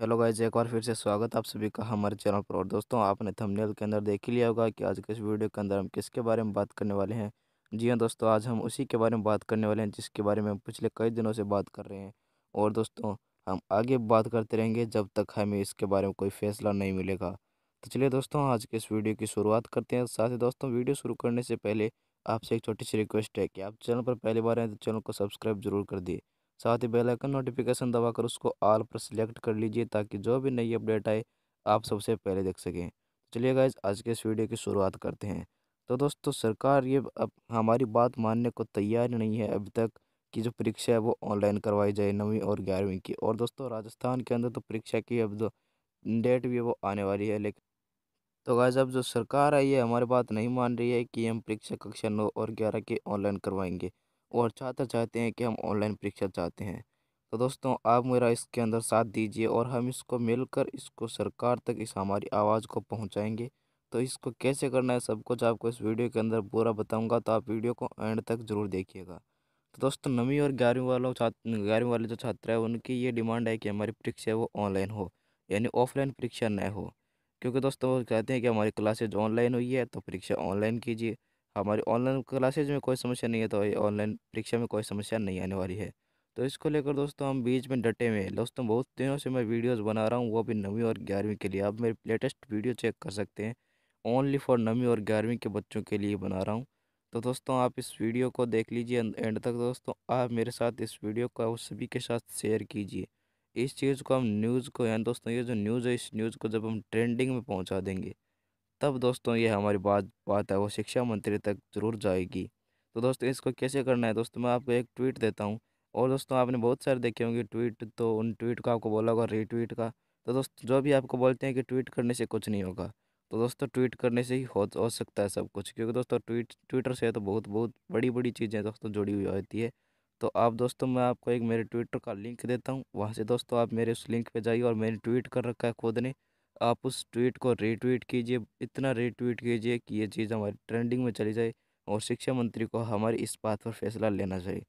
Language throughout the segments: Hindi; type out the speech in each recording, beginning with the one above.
हेलो गाइज एक बार फिर से स्वागत आप सभी का हमारे चैनल पर और दोस्तों आपने थंबनेल के अंदर देख ही लिया होगा कि आज के इस वीडियो के अंदर हम किसके बारे में बात करने वाले हैं जी हाँ दोस्तों आज हम उसी के बारे में बात करने वाले हैं जिसके बारे में हम पिछले कई दिनों से बात कर रहे हैं और दोस्तों हम आगे बात करते रहेंगे जब तक हमें इसके बारे में कोई फैसला नहीं मिलेगा तो चलिए दोस्तों आज के इस वीडियो की शुरुआत करते हैं साथ ही दोस्तों वीडियो शुरू करने से पहले आपसे एक छोटी सी रिक्वेस्ट है कि आप चैनल पर पहली बार हैं तो चैनल को सब्सक्राइब जरूर कर दिए साथ ही बेल आइकन नोटिफिकेशन दबाकर उसको ऑल पर सिलेक्ट कर लीजिए ताकि जो भी नई अपडेट आए आप सबसे पहले देख सकें तो चलिए गाइज आज के इस वीडियो की शुरुआत करते हैं तो दोस्तों सरकार ये अब हमारी बात मानने को तैयार नहीं है अभी तक कि जो परीक्षा है वो ऑनलाइन करवाई जाए नवीं और ग्यारहवीं की और दोस्तों राजस्थान के अंदर तो परीक्षा की अब डेट भी वो आने वाली है लेकिन तो गाइज अब जो सरकार आई है हमारी बात नहीं मान रही है कि हम परीक्षा कक्षा नौ और ग्यारह की ऑनलाइन करवाएंगे और छात्र चाहते हैं कि हम ऑनलाइन परीक्षा चाहते हैं तो दोस्तों आप मेरा इसके अंदर साथ दीजिए और हम इसको मिलकर इसको सरकार तक इस हमारी आवाज़ को पहुंचाएंगे तो इसको कैसे करना है सब कुछ आपको इस वीडियो के अंदर पूरा बताऊंगा तो आप वीडियो को एंड तक ज़रूर देखिएगा तो दोस्तों नवीं और ग्यारहवीं वालों छात्र ग्यारहवीं वाले जो छात्र हैं उनकी ये डिमांड है कि हमारी परीक्षा वो ऑनलाइन हो यानी ऑफलाइन परीक्षा न हो क्योंकि दोस्तों वो कहते हैं कि हमारी क्लासेज ऑनलाइन हुई है तो परीक्षा ऑनलाइन कीजिए हमारी ऑनलाइन क्लासेज में कोई समस्या नहीं है तो ऑनलाइन परीक्षा में कोई समस्या नहीं आने वाली है तो इसको लेकर दोस्तों हम बीच में डटे हुए हैं दोस्तों बहुत दिनों से मैं वीडियोस बना रहा हूँ वो भी नवीं और ग्यारहवीं के लिए आप मेरे लेटेस्ट वीडियो चेक कर सकते हैं ओनली फॉर नवीं और ग्यारहवीं के बच्चों के लिए बना रहा हूँ तो दोस्तों आप इस वीडियो को देख लीजिए एंड तक दोस्तों आप मेरे साथ इस वीडियो को आप सभी के साथ शेयर कीजिए इस चीज़ को हम न्यूज़ को यानी दोस्तों ये जो न्यूज़ है इस न्यूज़ को जब हम ट्रेंडिंग में पहुँचा देंगे तब दोस्तों ये हमारी बात बात है वो शिक्षा मंत्री तक ज़रूर जाएगी तो दोस्तों इसको कैसे करना है दोस्तों मैं आपको एक ट्वीट देता हूँ और दोस्तों आपने बहुत सारे देखे होंगे ट्वीट तो उन ट्वीट का आपको बोला होगा रीट्वीट का तो दोस्तों जो भी आपको बोलते हैं कि ट्वीट करने से कुछ नहीं होगा तो दोस्तों ट्वीट करने से ही हो, हो सकता है सब कुछ क्योंकि दोस्तों ट्वीट ट्विटर से तो बहुत बहुत बड़ी बड़ी चीज़ें दोस्तों जुड़ी हुई होती है तो आप दोस्तों मैं आपको एक मेरे ट्विटर का लिंक देता हूँ वहाँ से दोस्तों आप मेरे उस लिंक पर जाइए और मैंने ट्वीट कर रखा है खुद ने आप उस ट्वीट को रीट्वीट कीजिए इतना रीट्वीट कीजिए कि ये चीज़ हमारी ट्रेंडिंग में चली जाए और शिक्षा मंत्री को हमारी इस बात पर फैसला लेना चाहिए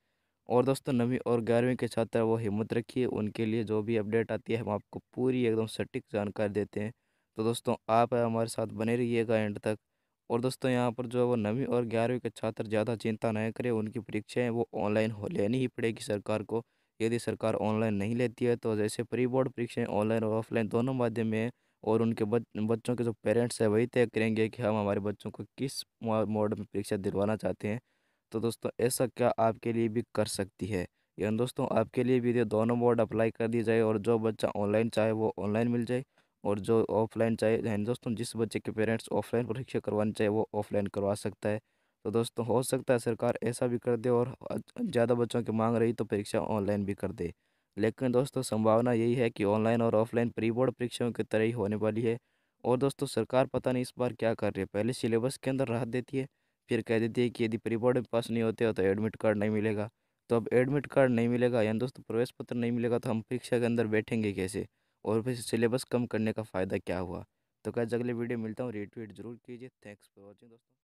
और दोस्तों नवीं और ग्यारहवीं के छात्र वो हिम्मत रखिए उनके लिए जो भी अपडेट आती है हम आपको पूरी एकदम सटीक जानकारी देते हैं तो दोस्तों आप हमारे साथ बने रहिएगा एंड तक और दोस्तों यहाँ पर जो है वो नवीं और ग्यारहवीं के छात्र ज़्यादा चिंता न करें उनकी परीक्षाएँ वो ऑनलाइन हो लेनी ही पड़ेगी सरकार को यदि सरकार ऑनलाइन नहीं लेती है तो जैसे प्री बोर्ड परीक्षाएँ ऑनलाइन और ऑफलाइन दोनों माध्यम में और उनके बच, बच्चों के जो पेरेंट्स हैं वही तय करेंगे कि हम हमारे बच्चों को किस मोड में परीक्षा दिलवाना चाहते हैं तो दोस्तों ऐसा क्या आपके लिए भी कर सकती है यानी दोस्तों आपके लिए भी दोनों मोड अप्लाई कर दिए जाए और जो बच्चा ऑनलाइन चाहे वो ऑनलाइन मिल जाए और जो ऑफलाइन चाहे यानी दोस्तों जिस बच्चे के पेरेंट्स ऑफलाइन परीक्षा करवानी चाहिए वो ऑफलाइन करवा सकता है तो दोस्तों हो सकता है सरकार ऐसा भी कर दे और ज़्यादा बच्चों की मांग रही तो परीक्षा ऑनलाइन भी कर दे लेकिन दोस्तों संभावना यही है कि ऑनलाइन और ऑफलाइन प्री बोर्ड परीक्षाओं की तरह ही होने वाली है और दोस्तों सरकार पता नहीं इस बार क्या कर रही है पहले सिलेबस के अंदर राहत देती है फिर कह देती है कि यदि प्री बोर्ड में पास नहीं होते हो तो एडमिट कार्ड नहीं मिलेगा तो अब एडमिट कार्ड नहीं मिलेगा यानी दोस्तों प्रवेश पत्र नहीं मिलेगा तो हम परीक्षा के अंदर बैठेंगे कैसे और फिर सिलेबस कम करने का फ़ायदा क्या हुआ तो क्या अगले वीडियो मिलता हूँ रिट्वीट जरूर कीजिए थैंक्स फॉर वॉचिंग दोस्तों